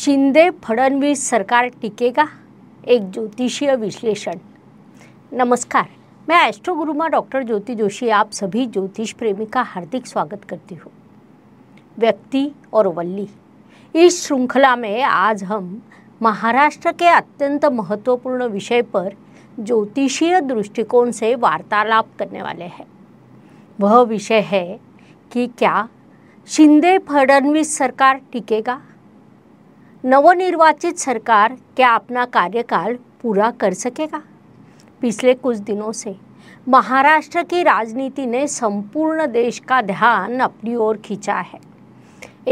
शिंदे फडणवीस सरकार टिकेगा एक ज्योतिषीय विश्लेषण नमस्कार मैं एस्ट्रोगुरुमा डॉक्टर ज्योति जोशी आप सभी ज्योतिष प्रेमी का हार्दिक स्वागत करती हूँ व्यक्ति और वल्ली इस श्रृंखला में आज हम महाराष्ट्र के अत्यंत महत्वपूर्ण विषय पर ज्योतिषीय दृष्टिकोण से वार्तालाप करने वाले हैं वह विषय है कि क्या शिंदे फडणवीस सरकार टिकेगा नवनिर्वाचित सरकार क्या अपना कार्यकाल पूरा कर सकेगा पिछले कुछ दिनों से महाराष्ट्र की राजनीति ने संपूर्ण देश का ध्यान अपनी ओर खींचा है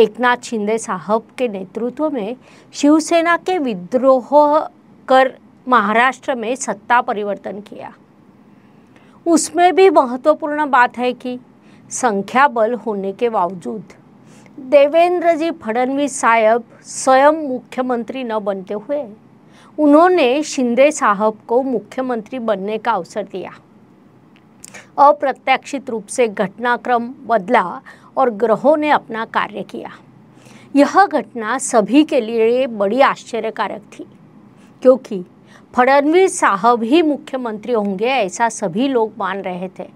एकनाथ शिंदे साहब के नेतृत्व में शिवसेना के विद्रोह कर महाराष्ट्र में सत्ता परिवर्तन किया उसमें भी महत्वपूर्ण बात है कि संख्या बल होने के बावजूद देवेंद्र जी फडणवीस साहब स्वयं मुख्यमंत्री न बनते हुए उन्होंने शिंदे साहब को मुख्यमंत्री बनने का अवसर दिया अप्रत्याशित रूप से घटनाक्रम बदला और ग्रहों ने अपना कार्य किया यह घटना सभी के लिए बड़ी आश्चर्यकारक थी क्योंकि फडणवीस साहब ही मुख्यमंत्री होंगे ऐसा सभी लोग मान रहे थे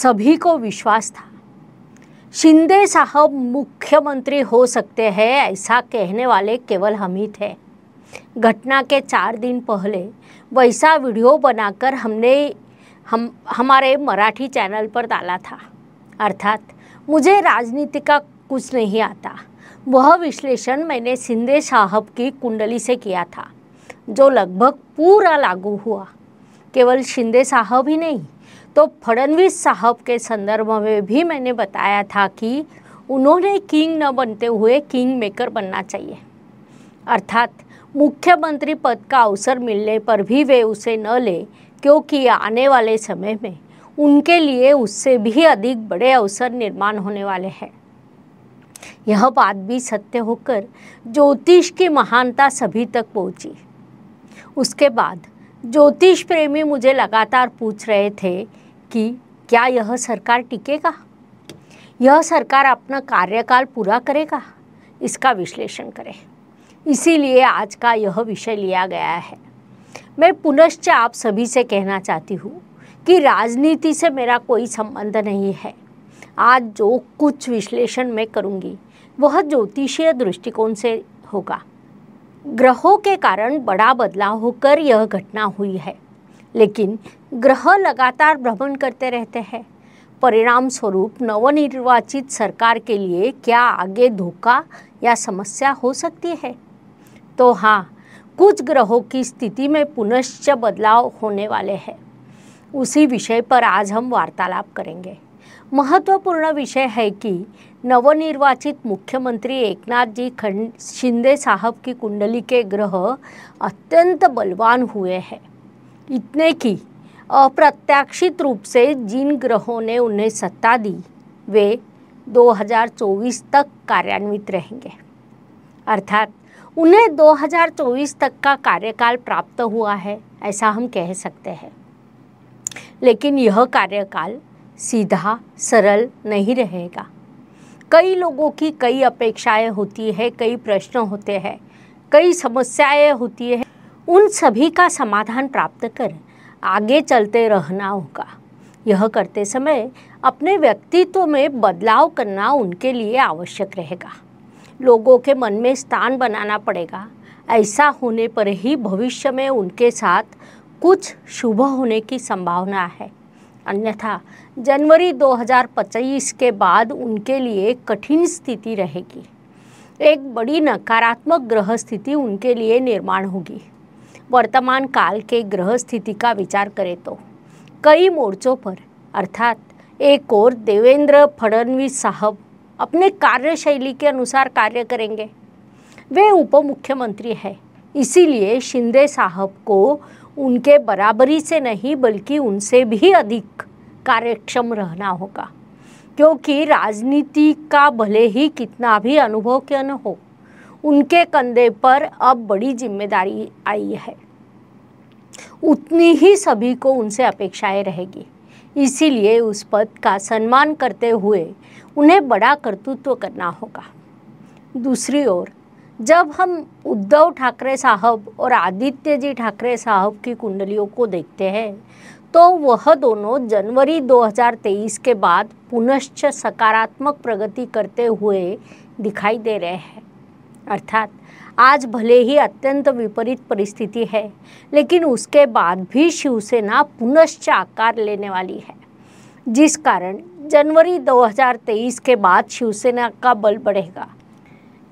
सभी को विश्वास था शिंदे साहब मुख्यमंत्री हो सकते हैं ऐसा कहने वाले केवल हम ही थे घटना के चार दिन पहले वैसा वीडियो बनाकर हमने हम हमारे मराठी चैनल पर डाला था अर्थात मुझे राजनीति का कुछ नहीं आता वह विश्लेषण मैंने शिंदे साहब की कुंडली से किया था जो लगभग पूरा लागू हुआ केवल शिंदे साहब ही नहीं तो फडणवीस साहब के संदर्भ में भी मैंने बताया था कि उन्होंने किंग न बनते हुए किंग मेकर बनना चाहिए अर्थात मुख्यमंत्री पद का अवसर मिलने पर भी वे उसे न ले क्योंकि आने वाले समय में उनके लिए उससे भी अधिक बड़े अवसर निर्माण होने वाले हैं यह बात भी सत्य होकर ज्योतिष की महानता सभी तक पहुंची। उसके बाद ज्योतिष प्रेमी मुझे लगातार पूछ रहे थे कि क्या यह सरकार टिकेगा यह सरकार अपना कार्यकाल पूरा करेगा इसका विश्लेषण करें इसीलिए आज का यह विषय लिया गया है मैं पुनश्च आप सभी से कहना चाहती हूँ कि राजनीति से मेरा कोई संबंध नहीं है आज जो कुछ विश्लेषण मैं करूँगी वह ज्योतिषीय दृष्टिकोण से होगा ग्रहों के कारण बड़ा बदलाव होकर यह घटना हुई है लेकिन ग्रह लगातार भ्रमण करते रहते हैं परिणाम स्वरूप नवनिर्वाचित सरकार के लिए क्या आगे धोखा या समस्या हो सकती है तो हाँ कुछ ग्रहों की स्थिति में पुनश्च बदलाव होने वाले हैं उसी विषय पर आज हम वार्तालाप करेंगे महत्वपूर्ण विषय है कि नवनिर्वाचित मुख्यमंत्री एकनाथ जी खंड शिंदे साहब की कुंडली के ग्रह अत्यंत बलवान हुए हैं इतने की अप्रत्याशित रूप से जिन ग्रहों ने उन्हें सत्ता दी वे 2024 तक कार्यान्वित रहेंगे अर्थात उन्हें 2024 तक का कार्यकाल प्राप्त हुआ है ऐसा हम कह सकते हैं लेकिन यह कार्यकाल सीधा सरल नहीं रहेगा कई लोगों की कई अपेक्षाएं होती है कई प्रश्न होते हैं कई समस्याएं होती है उन सभी का समाधान प्राप्त कर आगे चलते रहना होगा यह करते समय अपने व्यक्तित्व में बदलाव करना उनके लिए आवश्यक रहेगा लोगों के मन में स्थान बनाना पड़ेगा ऐसा होने पर ही भविष्य में उनके साथ कुछ शुभ होने की संभावना है अन्यथा जनवरी 2025 के बाद उनके लिए कठिन स्थिति रहेगी एक बड़ी नकारात्मक ग्रह स्थिति उनके लिए निर्माण होगी वर्तमान काल के ग्रह स्थिति का विचार करें तो कई मोर्चों पर अर्थात एक और देवेंद्र फडणवीस साहब अपने कार्यशैली के अनुसार कार्य करेंगे वे उप मुख्यमंत्री है इसीलिए शिंदे साहब को उनके बराबरी से नहीं बल्कि उनसे भी अधिक कार्यक्षम रहना होगा क्योंकि राजनीति का भले ही कितना भी अनुभव क्यों न हो उनके कंधे पर अब बड़ी जिम्मेदारी आई है उतनी ही सभी को उनसे अपेक्षाएं रहेगी इसीलिए उस पद का सम्मान करते हुए उन्हें बड़ा कर्तृत्व तो करना होगा दूसरी ओर जब हम उद्धव ठाकरे साहब और आदित्य जी ठाकरे साहब की कुंडलियों को देखते हैं तो वह दोनों जनवरी 2023 के बाद पुनश्च सकारात्मक प्रगति करते हुए दिखाई दे रहे हैं अर्थात आज भले ही अत्यंत विपरीत परिस्थिति है लेकिन उसके बाद भी शिवसेना पुनश्च आकार लेने वाली है जिस कारण जनवरी 2023 के बाद शिवसेना का बल बढ़ेगा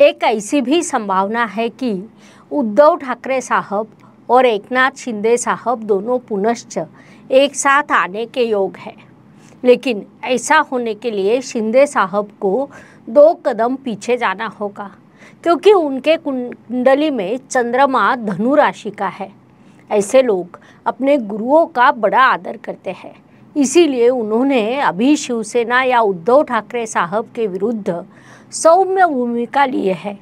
एक ऐसी भी संभावना है कि उद्धव ठाकरे साहब और एकनाथ शिंदे साहब दोनों पुनश्च एक साथ आने के योग है लेकिन ऐसा होने के लिए शिंदे साहब को दो कदम पीछे जाना होगा क्योंकि उनके कुंडली में चंद्रमा धनु राशि का है ऐसे लोग अपने गुरुओं का बड़ा आदर करते हैं इसीलिए उन्होंने अभी शिवसेना या उद्धव ठाकरे साहब के विरुद्ध सौम्य भूमिका लिए है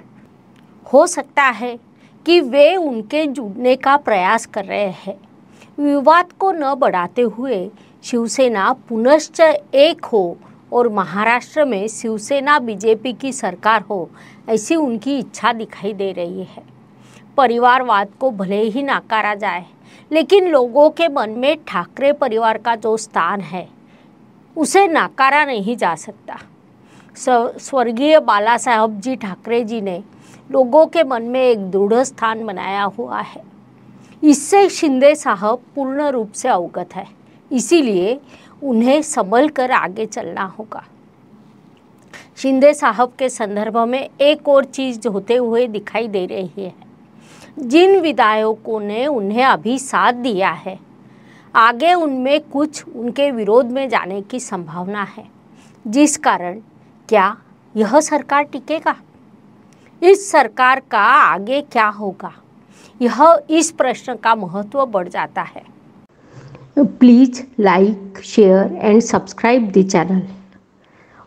हो सकता है कि वे उनके जुड़ने का प्रयास कर रहे हैं विवाद को न बढ़ाते हुए शिवसेना पुनश्च एक हो और महाराष्ट्र में शिवसेना बीजेपी की सरकार हो ऐसी उनकी इच्छा दिखाई दे रही है परिवारवाद को भले ही नाकारा जाए लेकिन लोगों के मन में ठाकरे परिवार का जो स्थान है उसे नाकारा नहीं जा सकता स्वर्गीय बाला साहब जी ठाकरे जी ने लोगों के मन में एक दृढ़ स्थान बनाया हुआ है इससे शिंदे साहब पूर्ण रूप से अवगत है इसीलिए उन्हें संभल कर आगे चलना होगा शिंदे साहब के संदर्भ में एक और चीज़ होते हुए दिखाई दे रही है जिन विधायकों ने उन्हें अभी साथ दिया है आगे उनमें कुछ उनके विरोध में जाने की संभावना है जिस कारण क्या यह सरकार टिकेगा इस सरकार का आगे क्या होगा यह इस प्रश्न का महत्व बढ़ जाता है please like share and subscribe the channel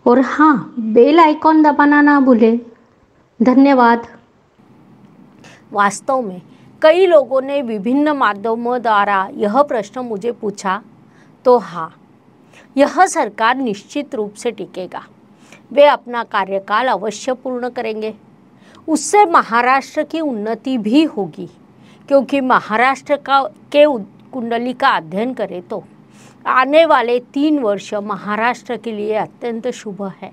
और हाँ बेल आइकॉन दबाना ना भूलें धन्यवाद वास्तव में कई लोगों ने विभिन्न माध्यमों द्वारा यह प्रश्न मुझे पूछा तो हाँ यह सरकार निश्चित रूप से टिकेगा वे अपना कार्यकाल अवश्य पूर्ण करेंगे उससे महाराष्ट्र की उन्नति भी होगी क्योंकि महाराष्ट्र का के कुंडली का अध्ययन करें तो आने वाले तीन वर्ष महाराष्ट्र के लिए अत्यंत शुभ है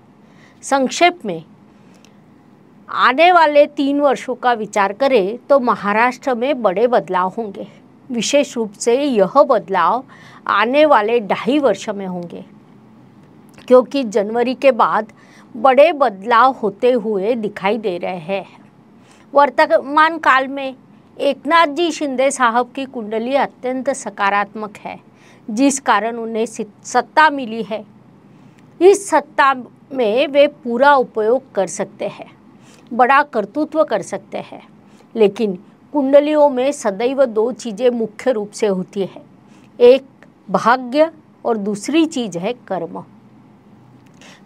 संक्षेप में आने वाले तीन वर्षों का विचार करें तो महाराष्ट्र में बड़े बदलाव होंगे विशेष रूप से यह बदलाव आने वाले ढाई वर्ष में होंगे क्योंकि जनवरी के बाद बड़े बदलाव होते हुए दिखाई दे रहे हैं वर्तमान काल में एकनाथ जी शिंदे साहब की कुंडली अत्यंत सकारात्मक है जिस कारण उन्हें सत्ता मिली है इस सत्ता में वे पूरा उपयोग कर सकते हैं बड़ा कर्तृत्व कर सकते हैं लेकिन कुंडलियों में सदैव दो चीज़ें मुख्य रूप से होती है एक भाग्य और दूसरी चीज़ है कर्म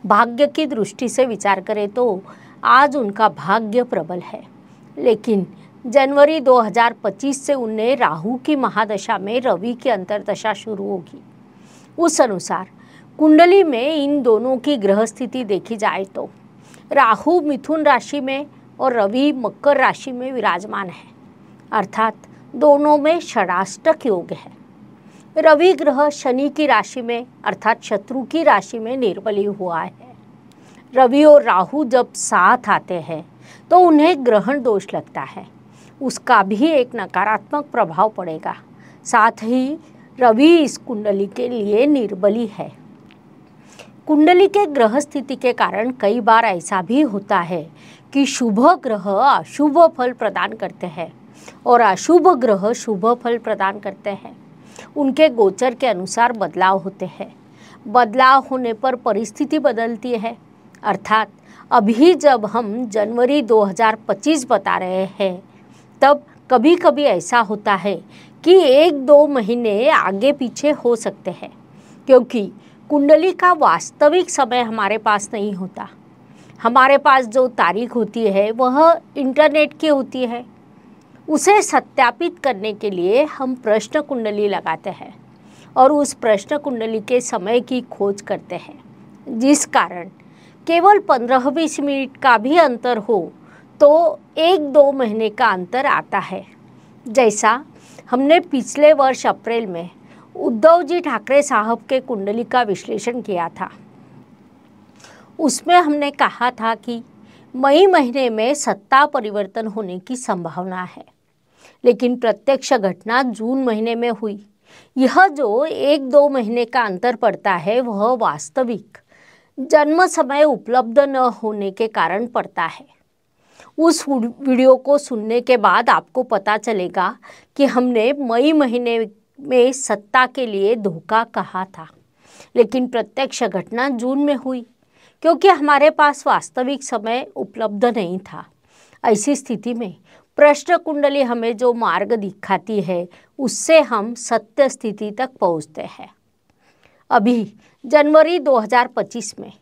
भाग्य की दृष्टि से विचार करें तो आज उनका भाग्य प्रबल है लेकिन जनवरी 2025 से उन्हें राहु की महादशा में रवि की अंतरदशा शुरू होगी उस अनुसार कुंडली में इन दोनों की ग्रह स्थिति देखी जाए तो राहु मिथुन राशि में और रवि मकर राशि में विराजमान है अर्थात दोनों में षडाष्टक योग है रवि ग्रह शनि की राशि में अर्थात शत्रु की राशि में निर्बली हुआ है रवि और राहु जब साथ आते हैं तो उन्हें ग्रहण दोष लगता है उसका भी एक नकारात्मक प्रभाव पड़ेगा साथ ही रवि इस कुंडली के लिए निर्बली है कुंडली के ग्रह स्थिति के कारण कई बार ऐसा भी होता है कि शुभ ग्रह अशुभ फल प्रदान करते हैं और अशुभ ग्रह शुभ फल प्रदान करते हैं उनके गोचर के अनुसार बदलाव होते हैं बदलाव होने पर परिस्थिति बदलती है अर्थात अभी जब हम जनवरी 2025 बता रहे हैं तब कभी कभी ऐसा होता है कि एक दो महीने आगे पीछे हो सकते हैं क्योंकि कुंडली का वास्तविक समय हमारे पास नहीं होता हमारे पास जो तारीख होती है वह इंटरनेट की होती है उसे सत्यापित करने के लिए हम प्रश्न कुंडली लगाते हैं और उस प्रश्न कुंडली के समय की खोज करते हैं जिस कारण केवल पंद्रह बीस मिनट का भी अंतर हो तो एक दो महीने का अंतर आता है जैसा हमने पिछले वर्ष अप्रैल में उद्धव जी ठाकरे साहब के कुंडली का विश्लेषण किया था उसमें हमने कहा था कि मई महीने में सत्ता परिवर्तन होने की संभावना है लेकिन प्रत्यक्ष घटना जून महीने में हुई यह जो एक दो महीने का अंतर पड़ता है वह वास्तविक जन्म समय उपलब्ध न होने के कारण पड़ता है उस वीडियो को सुनने के बाद आपको पता चलेगा कि हमने मई महीने में सत्ता के लिए धोखा कहा था लेकिन प्रत्यक्ष घटना जून में हुई क्योंकि हमारे पास वास्तविक समय उपलब्ध नहीं था ऐसी स्थिति में प्रश्न कुंडली हमें जो मार्ग दिखाती है उससे हम सत्य स्थिति तक पहुंचते हैं अभी जनवरी 2025 में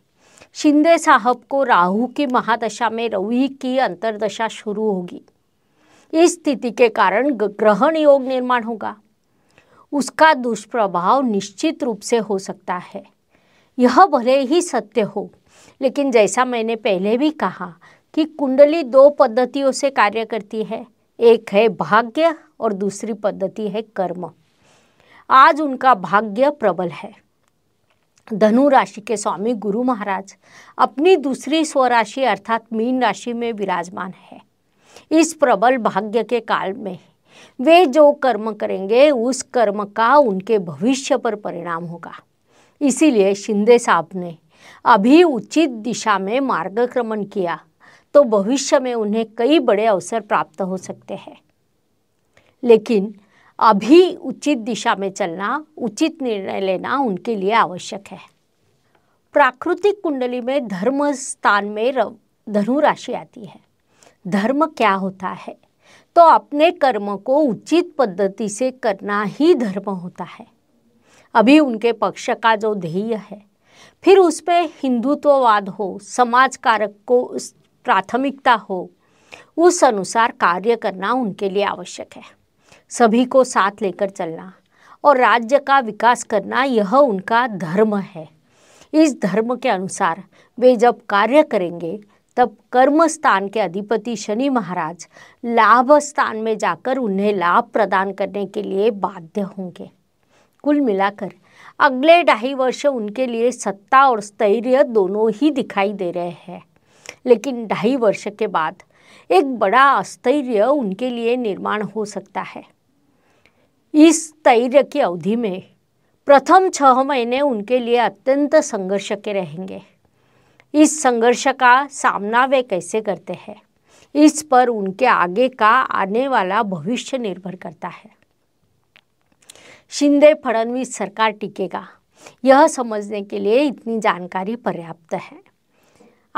शिंदे साहब को राहु की महादशा में रवि की अंतरदशा शुरू होगी इस स्थिति के कारण ग्रहण योग निर्माण होगा उसका दुष्प्रभाव निश्चित रूप से हो सकता है यह भले ही सत्य हो लेकिन जैसा मैंने पहले भी कहा कि कुंडली दो पद्धतियों से कार्य करती है एक है भाग्य और दूसरी पद्धति है कर्म आज उनका भाग्य प्रबल है धनु राशि के स्वामी गुरु महाराज अपनी दूसरी स्वराशि अर्थात मीन राशि में विराजमान है इस प्रबल भाग्य के काल में वे जो कर्म करेंगे उस कर्म का उनके भविष्य पर परिणाम होगा इसीलिए शिंदे साहब ने अभी उचित दिशा में मार्गक्रमण किया तो भविष्य में उन्हें कई बड़े अवसर प्राप्त हो सकते हैं लेकिन अभी उचित दिशा में चलना उचित निर्णय लेना उनके लिए आवश्यक है प्राकृतिक कुंडली में धर्म स्थान में धनु राशि आती है धर्म क्या होता है तो अपने कर्म को उचित पद्धति से करना ही धर्म होता है अभी उनके पक्ष का जो ध्येय है फिर उसमें हिंदुत्ववाद हो समाज कारक को प्राथमिकता हो उस अनुसार कार्य करना उनके लिए आवश्यक है सभी को साथ लेकर चलना और राज्य का विकास करना यह उनका धर्म है इस धर्म के अनुसार वे जब कार्य करेंगे तब कर्म स्थान के अधिपति शनि महाराज लाभ स्थान में जाकर उन्हें लाभ प्रदान करने के लिए बाध्य होंगे कुल मिलाकर अगले ढाई वर्ष उनके लिए सत्ता और स्थैर्य दोनों ही दिखाई दे रहे हैं लेकिन ढाई वर्ष के बाद एक बड़ा अस्थैर्य उनके लिए निर्माण हो सकता है इस तैर्य की अवधि में प्रथम छह महीने उनके लिए अत्यंत संघर्ष के रहेंगे इस संघर्ष का सामना वे कैसे करते हैं इस पर उनके आगे का आने वाला भविष्य निर्भर करता है शिंदे फडणवीस सरकार टिकेगा यह समझने के लिए इतनी जानकारी पर्याप्त है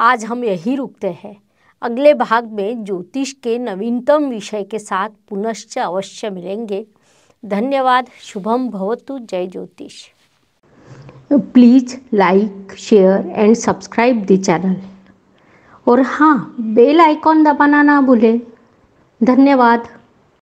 आज हम यही रुकते हैं अगले भाग में ज्योतिष के नवीनतम विषय के साथ पुनश्च अवश्य मिलेंगे धन्यवाद शुभम भवतु जय ज्योतिष please like share and subscribe the channel और हाँ बेल आइकॉन दबाना ना भूलें धन्यवाद